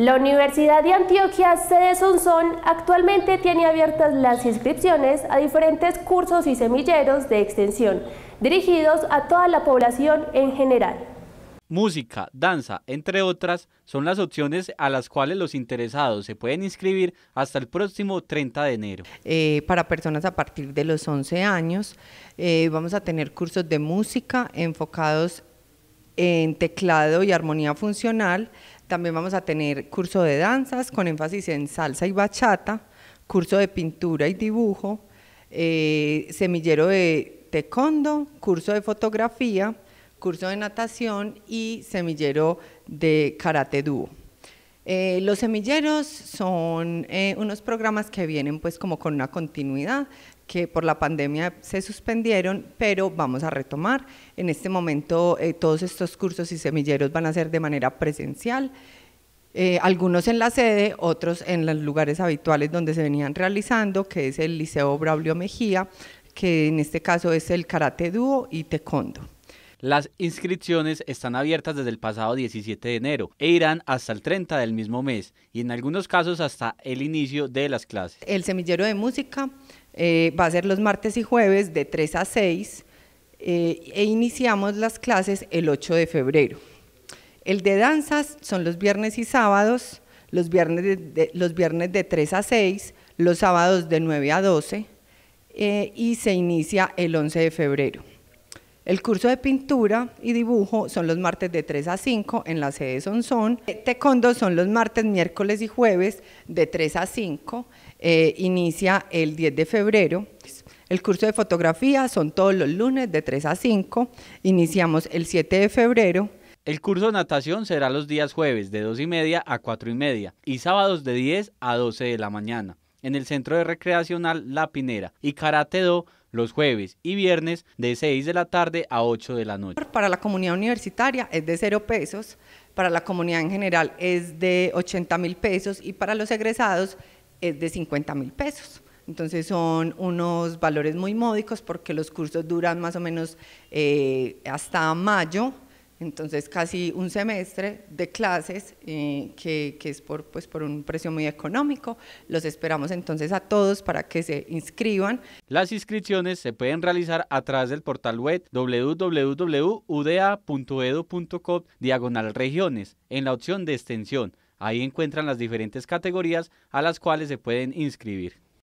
La Universidad de Antioquia, sede Sonsón, actualmente tiene abiertas las inscripciones a diferentes cursos y semilleros de extensión, dirigidos a toda la población en general. Música, danza, entre otras, son las opciones a las cuales los interesados se pueden inscribir hasta el próximo 30 de enero. Eh, para personas a partir de los 11 años, eh, vamos a tener cursos de música enfocados en en teclado y armonía funcional. También vamos a tener curso de danzas con énfasis en salsa y bachata, curso de pintura y dibujo, eh, semillero de taekwondo, curso de fotografía, curso de natación y semillero de karate dúo. Eh, los semilleros son eh, unos programas que vienen pues como con una continuidad que por la pandemia se suspendieron, pero vamos a retomar. En este momento eh, todos estos cursos y semilleros van a ser de manera presencial, algunos en la sede, otros en los lugares habituales donde se venían realizando, que es el Liceo Braulio Mejía, que en este caso es el Karate Dúo y Taekwondo. Las inscripciones están abiertas desde el pasado 17 de enero e irán hasta el 30 del mismo mes y en algunos casos hasta el inicio de las clases. El semillero de música eh, va a ser los martes y jueves de 3 a 6 eh, e iniciamos las clases el 8 de febrero. El de danzas son los viernes y sábados, los viernes de, 3 a 6, los sábados de 9 a 12 eh, y se inicia el 11 de febrero. El curso de pintura y dibujo son los martes de 3 a 5 en la sede Sonsón. Eh, tecondo son los martes, miércoles y jueves de 3 a 5. Eh, inicia el 10 de febrero. El curso de fotografía son todos los lunes de 3 a 5. Iniciamos el 7 de febrero. El curso de natación será los días jueves de 2 y media a 4 y media y sábados de 10 a 12 de la mañana en el Centro de Recreacional La Pinera y Karate Do los jueves y viernes de 6 de la tarde a 8 de la noche. Para la comunidad universitaria es de 0 pesos, para la comunidad en general es de 80 mil pesos y para los egresados es de 50 mil pesos. Entonces son unos valores muy módicos porque los cursos duran más o menos eh, hasta mayo. Entonces, casi un semestre de clases eh, que, es por, pues, por un precio muy económico. Los esperamos entonces a todos para que se inscriban. Las inscripciones se pueden realizar a través del portal web www.uda.edu.co diagonal regiones en la opción de extensión. Ahí encuentran las diferentes categorías a las cuales se pueden inscribir.